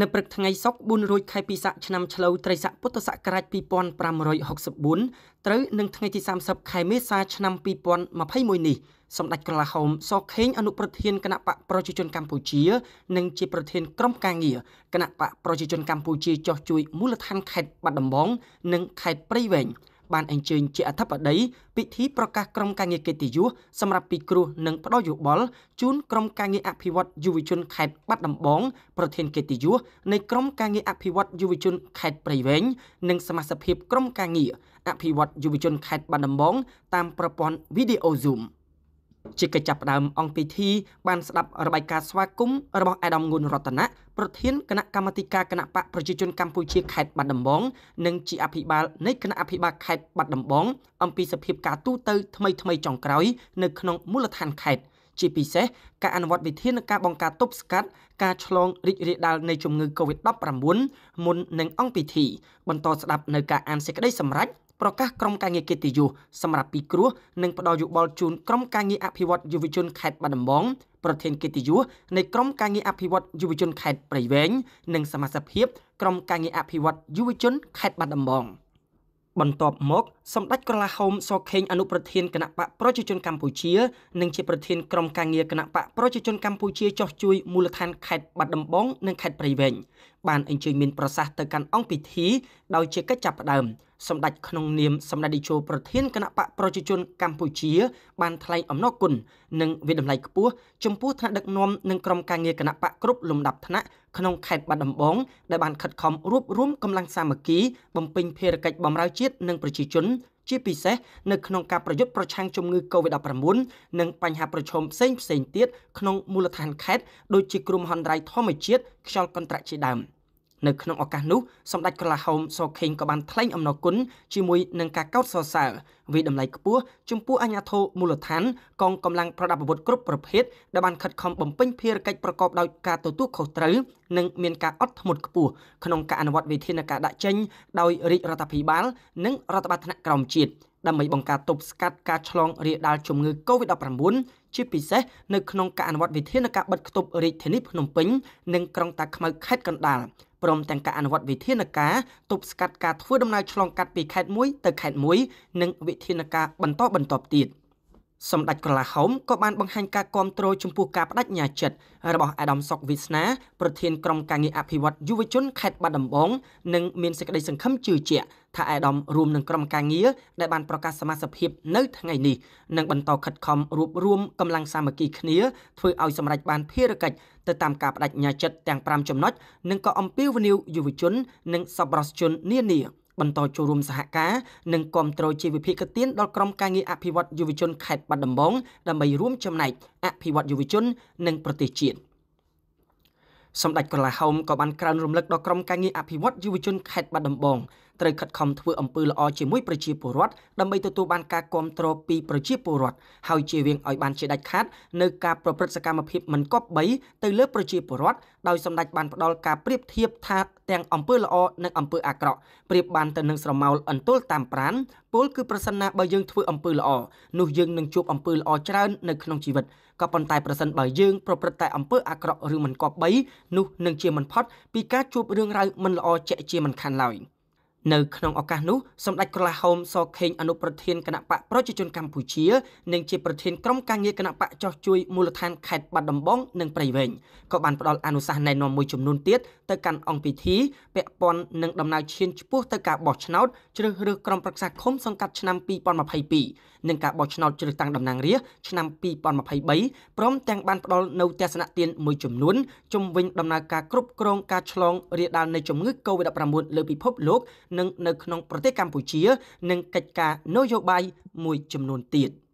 នៅព្រឹកថ្ងៃសុក្រ4រោចខែពិសាខឆ្នាំឆ្លូវត្រីស័កពុទ្ធសករាជ2564ត្រូវនឹងថ្ងៃទី30ខែមេសា ឆ្នាំ2021នេះសម្ដេចក្រឡាហោមសខេងអនុប្រធានគណៈបកប្រជាជនកម្ពុជានិងជាប្រធានក្រុមការងារគណៈបកប្រជាជនកម្ពុជាចោះជួយមូលដ្ឋានខេត្តបាត់ដំបងនិងខេត្តព្រៃវែង។បានអញ្ជើញជាអធិបតីពិធីប្រកាសក្រុមការងារកិត្តិយសសម្រាប់ពីគ្រោះនិងផ្ដោយោបល់ជូនក្រុមការងារអភិវឌ្ឍយុវជន ខេត្តបាត់ដំបងប្រធានកិត្តិយសនៃក្រុមការងារអភិវឌ្ឍយុវជនខេត្តព្រៃវែងនិងសមាជិកភាពក្រុមការងារអភិវឌ្ឍយុវជនខេត្តបាត់ដំបង តាមប្រព័ន្ធវីដេអូ Zoom ជាកិច្ចចាប់ផ្ដើមអង្គពិធីបានស្ដាប់របាយការណ៍ស្វាគមន៍របស់អាដាមងួនរតនៈប្រធានគណៈកម្មាធិការគណៈបកប្រជាជនកម្ពុជាខេត្តបាត់ដំបង និងជាអភិបាលនៃគណៈអភិបាលខេត្តបាត់ដំបងអំពីសភាពការទូទៅថ្មីថ្មីចុងក្រោយនៅក្នុងមូលដ្ឋានខេត្តជាពិសេសការអនុវត្តវិធានការបង្ការទប់ស្កាត់ការឆ្លងរីករាលដាលនៃជំងឺ Covid-19 មុននឹងអង្គពិធី បន្តស្ដាប់នៅការអានសេចក្តីសម្រេចប្រកាសក្រុមការងារកិត្តិយសសម្រាប់ពីគ្រោះនិងផ្ដល់យោបល់ជូនក្រុមការងារអភិវឌ្ឍយុវជន ខេត្តបាត់ដំបងប្រធានកិត្តិយសនៃក្រុមការងារអភិវឌ្ឍយុវជន ខេត្តព្រៃវែងនិងសមាជិកភាពក្រុមការងារអភិវឌ្ឍយុវជនខេត្តបាត់ដំបងបន្ទាប់មកសម្ដេចក្រឡាហោមសខេងអនុប្រធានគណៈបកប្រជាជនកម្ពុជានិងជាប្រធានក្រុមការងារគណៈបកប្រជាជនកម្ពុជាចោះជួយមូលដ្ឋានខេត្តបាត់ដំបងនិងខេត្តព្រៃវែងបានអញ្ជើញមានប្រសាសន៍ទៅកាន់អង្គពិធីដោយជាកិច្ចចាប់ផ្ដើមសម្ដេចក្នុងនាមសម្ដេចតេជោប្រធានគណៈបកប្រជាជនកម្ពុជា បានថ្លែងអំណរគុណនិងវិដំឡៃខ្ពស់ចំពោះថ្នាក់ដឹកនាំនិងក្រុមការងារគណៈបកគ្រប់លំដាប់ថ្នាក់ក្នុងខេត្តបាត់ដំបងដែលបានខិតខំរួបរวมកម្លាំងសាមគ្គីបំពេញភារកិច្ចបម្រើជាតិនិងប្រជាជនជាពិសេសនៅក្នុងការប្រយុទ្ធប្រឆាំងជំងឺ Covid-19 និងបញ្ហាប្រឈមផ្សេងផ្សេងទៀតក្នុងមូលដ្ឋានខេត្តដូចជាគ្រោះមហន្តរាយធម្មជាតិខ្យល់កន្ត្រាក់ជាដើម។នៅក្នុងឱកាសនោះសម្ដេចកូឡាហោមសូខេងក៏បានថ្លែងអំណរគុណជាមួយនឹងការកោតសរសើរវិតម្លៃខ្ពស់ចំពោះអាញាធិបតេយ្យមូលដ្ឋាន កងកម្លាំងប្រដាប់អាវុធគ្រប់ប្រភេទដែលបានខិតខំបំពេញភារកិច្ចប្រកបដោយការទទួលខុសត្រូវនិងមានការអត់ធ្មត់ខ្ពស់ក្នុងការអនុវត្តវិធានការដាក់ចេញដោយរាជរដ្ឋាភិបាល និងរដ្ឋបាលថ្នាក់ក្រោមជាតិដើម្បីបង្ការទប់ស្កាត់ការឆ្លងរាលដាលជំងឺ Covid-19 ជាពិសេសនៅក្នុងការអនុវត្តវិធានការបិទគប់រាជធានីភ្នំពេញ និងក្រុងតាខ្មៅខេត្តកណ្ដាលព្រមទាំងការអនុវត្តវិធានការទប់ស្កាត់ការធ្វើដំណើរឆ្លងកាត់ពីខេត្តមួយទៅខេត្តមួយនិងវិធានការបន្តបន្ទាប់ទៀត។សម្ដេចក្រឡាហោមក៏បានបង្ហាញការគាំទ្រចំពោះការបដិញ្ញាចិត្តរបស់អាដាមសុកវិស្នាប្រធានក្រុមការងារអភិវឌ្ឍយុវជនខេត្តបាត់ដំបងនិងមានសេចក្តីសង្ឃឹមជឿជាក់ថាអាដាមរួមនឹងក្រុមការងារដែលបានប្រកាសសមាជិកភាពនៅថ្ងៃនេះនឹងបន្តខិតខំរួបរួមកម្លាំងសាមគ្គីគ្នាធ្វើឲ្យសម្រេចបាន ភារកិច្ចទៅតាមការបដិញ្ញាចិត្តទាំង5ចំណុចនិងក៏អំពាវនាវយុវជននិងសប្បុរសជននានា។បន្តចូលរួមសហការនិងគាំទ្រជីវភាពកទៀនដល់ក្រុមការងារអភិវឌ្ឍយុវជន ខេត្តបាត់ដំបងដើម្បីរួមចំណែកអភិវឌ្ឍយុវជននិងប្រទេសជាតិសម្ដេចក្រឡាហោមក៏បានក្រើនរំលឹកដល់ក្រុមការងារអភិវឌ្ឍយុវជន ខេត្តបាត់ដំបងត្រូវខិតខំធ្វើអំពើល្អជាមួយប្រជាពលរដ្ឋដើម្បីទទួលបានការគាំទ្រពីប្រជាពលរដ្ឋហើយជៀសវាងឲ្យបានជាដាច់ខាតនៅការប្រព្រឹត្តសកម្មភាពមិនគប្បីទៅលើប្រជាពលរដ្ឋដោយសម្ដេចបានផ្ដល់ការប្រៀបធៀបថាទាំងអំពើល្អនិងអំពើអាក្រក់ប្រៀបបានទៅនឹងស្រមោលអន្ទល់តាមប្រានពលគឺប្រសិនណាបើយើងធ្វើអំពើល្អនោះយើងនឹងជួបអំពើល្អច្រើននៅក្នុងជីវិតក៏ប៉ុន្តែប្រសិនបើយើងប្រព្រឹត្តតែអំពើអាក្រក់ឬមិនគប្បីនោះនឹងជាមិនផុតពីការជួបរឿងរ៉ាវមិនល្អជាក់ជាមិនខានឡើយ។នៅក្នុងឱកាសនោះសម្ដេចក្រឡាហោមសខេងអនុប្រធានគណៈបកប្រជាជនកម្ពុជានិងជាប្រធានក្រុមការងារគណៈបកចោះជួយមូលដ្ឋានខេត្តបាត់ដំបងនិងព្រៃវែងក៏បានផ្ដល់អនុសាសន៍ណែនាំមួយចំនួនទៀតទៅកាន់អង្គពិធីពាក់ព័ន្ធនឹងដំណើរឈានឆ្ពោះទៅការបោះឆ្នោតជ្រើសរើសក្រុមប្រឹក្សាឃុំសង្កាត់ឆ្នាំ2022និងការបោះឆ្នោតជ្រើសតាំងតំណាង រាស្ត្រឆ្នាំ2023ព្រមទាំងបានផ្ដល់នៅទស្សនៈទានមួយចំនួនជំវិញដំណើរការគ្រប់គ្រងការឆ្លង រាលដាលនៃជំងឺ Covid-19 លើពិភពលោកនិងនៅក្នុងប្រទេសកម្ពុជានិងកិច្ចការនយោបាយមួយចំនួនទៀត។